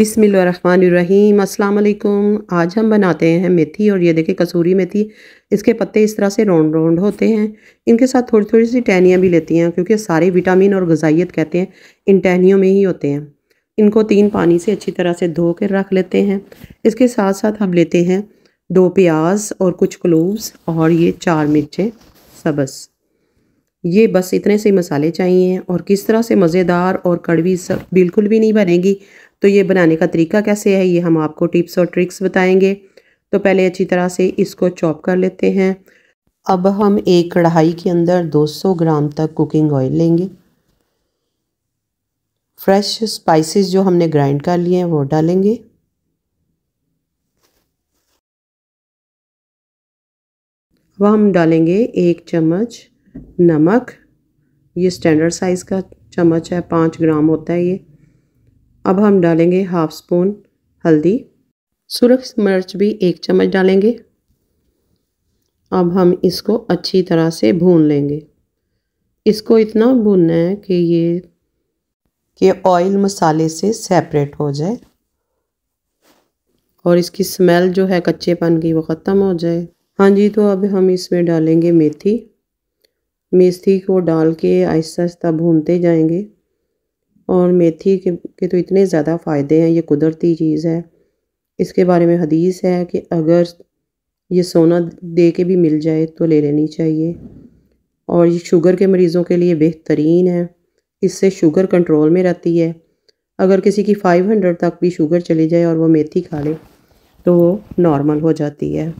बिसमीम अल्लाम आज हम बनाते हैं मेथी और ये देखें कसूरी मेथी इसके पत्ते इस तरह से राउंड राउंड होते हैं इनके साथ थोड़ी थोड़ी सी टहनियाँ भी लेती हैं क्योंकि सारे विटामिन और गजाइत कहते हैं इन टहनियों में ही होते हैं इनको तीन पानी से अच्छी तरह से धो कर रख लेते हैं इसके साथ साथ हम लेते हैं दो प्याज और कुछ क्लोव्स और ये चार मिर्चें सबस ये बस इतने से मसाले चाहिए और किस तरह से मज़ेदार और कड़वी सब बिल्कुल भी नहीं बनेगी तो ये बनाने का तरीका कैसे है ये हम आपको टिप्स और ट्रिक्स बताएंगे तो पहले अच्छी तरह से इसको चॉप कर लेते हैं अब हम एक कढ़ाई के अंदर 200 ग्राम तक कुकिंग ऑयल लेंगे फ्रेश स्पाइसेस जो हमने ग्राइंड कर लिए हैं वो डालेंगे अब हम डालेंगे एक चम्मच नमक ये स्टैंडर्ड साइज़ का चम्मच है पाँच ग्राम होता है ये अब हम डालेंगे हाफ स्पून हल्दी सुरख मिर्च भी एक चम्मच डालेंगे अब हम इसको अच्छी तरह से भून लेंगे इसको इतना भूनना है कि ये कि ऑयल मसाले से सेपरेट हो जाए और इसकी स्मेल जो है कच्चेपन की वो ख़त्म हो जाए हाँ जी तो अब हम इसमें डालेंगे मेथी मेथी को डाल के आहिस्ता आहिस्ता भूनते जाएंगे और मेथी के, के तो इतने ज़्यादा फ़ायदे हैं ये कुदरती चीज़ है इसके बारे में हदीस है कि अगर ये सोना दे के भी मिल जाए तो ले लेनी चाहिए और ये शुगर के मरीज़ों के लिए बेहतरीन है इससे शुगर कंट्रोल में रहती है अगर किसी की 500 तक भी शुगर चली जाए और वो मेथी खा ले तो वो नॉर्मल हो जाती है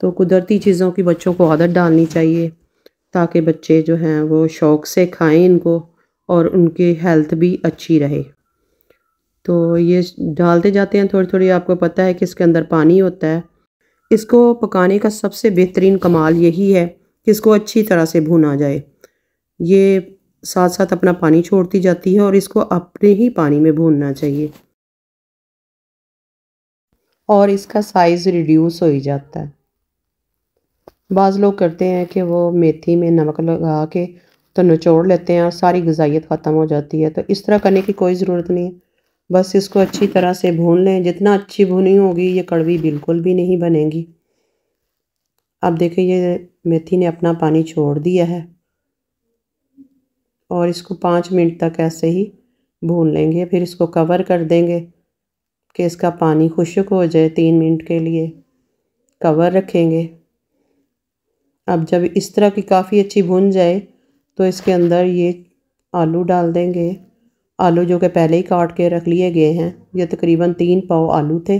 तो कुदरती चीज़ों की बच्चों को आदत डालनी चाहिए ताकि बच्चे जो हैं वो शौक़ से खाएं इनको और उनकी हेल्थ भी अच्छी रहे तो ये डालते जाते हैं थोड़ी थोड़ी आपको पता है कि इसके अंदर पानी होता है इसको पकाने का सबसे बेहतरीन कमाल यही है कि इसको अच्छी तरह से भुना जाए ये साथ साथ अपना पानी छोड़ती जाती है और इसको अपने ही पानी में भूनना चाहिए और इसका साइज़ रिड्यूस हो ही जाता है बाज़ लोग करते हैं कि वो मेथी में नमक लगा के तो निचोड़ लेते हैं और सारी गजाइत ख़त्म हो जाती है तो इस तरह करने की कोई ज़रूरत नहीं है बस इसको अच्छी तरह से भून लें जितना अच्छी भुनी होगी ये कड़वी बिल्कुल भी नहीं बनेगी अब देखें ये मेथी ने अपना पानी छोड़ दिया है और इसको पाँच मिनट तक ऐसे ही भून लेंगे फिर इसको कवर कर देंगे कि इसका पानी खुशक हो जाए तीन मिनट के लिए कवर रखेंगे अब जब इस तरह की काफ़ी अच्छी भुन जाए तो इसके अंदर ये आलू डाल देंगे आलू जो कि पहले ही काट के रख लिए गए हैं ये तकरीबन तीन पाव आलू थे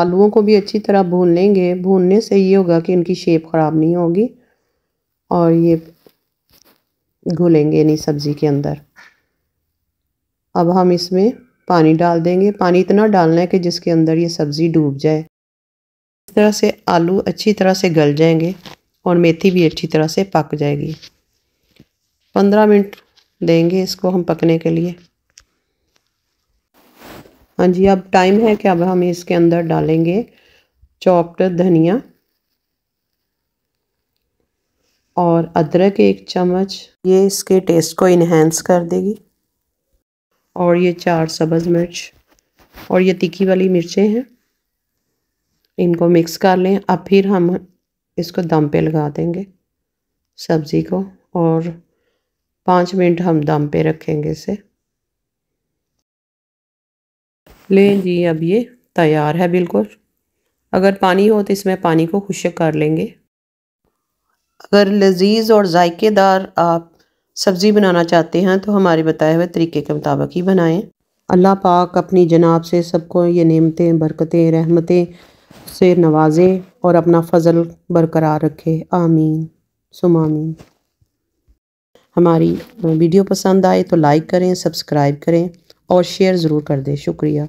आलूओं को भी अच्छी तरह भून लेंगे भूनने से ये होगा कि इनकी शेप ख़राब नहीं होगी और ये घुलेंगे नहीं सब्ज़ी के अंदर अब हम इसमें पानी डाल देंगे पानी इतना डालना है कि जिसके अंदर ये सब्ज़ी डूब जाए इस तरह से आलू अच्छी तरह से गल जाएंगे और मेथी भी अच्छी तरह से पक जाएगी पंद्रह मिनट देंगे इसको हम पकने के लिए हाँ जी अब टाइम है कि अब हम इसके अंदर डालेंगे चॉप्ड धनिया और अदरक एक चम्मच ये इसके टेस्ट को इन्हेंस कर देगी और ये चार सब्ज़ मिर्च और ये तीखी वाली मिर्चें हैं इनको मिक्स कर लें अब फिर हम इसको दम पे लगा देंगे सब्ज़ी को और पाँच मिनट हम दम पे रखेंगे इसे लें जी अब ये तैयार है बिल्कुल अगर पानी हो तो इसमें पानी को खुशक कर लेंगे अगर लजीज़ और ज़ायकेदार आप सब्ज़ी बनाना चाहते हैं तो हमारे बताए हुए तरीके के मुताबिक ही बनाएं अल्लाह पाक अपनी जनाब से सबको ये नेमतें बरकतें रहमतें से नवाजे और अपना फ़जल बरकरार रखे आमीन सुमामीन हमारी वीडियो पसंद आए तो लाइक करें सब्सक्राइब करें और शेयर ज़रूर कर दें शुक्रिया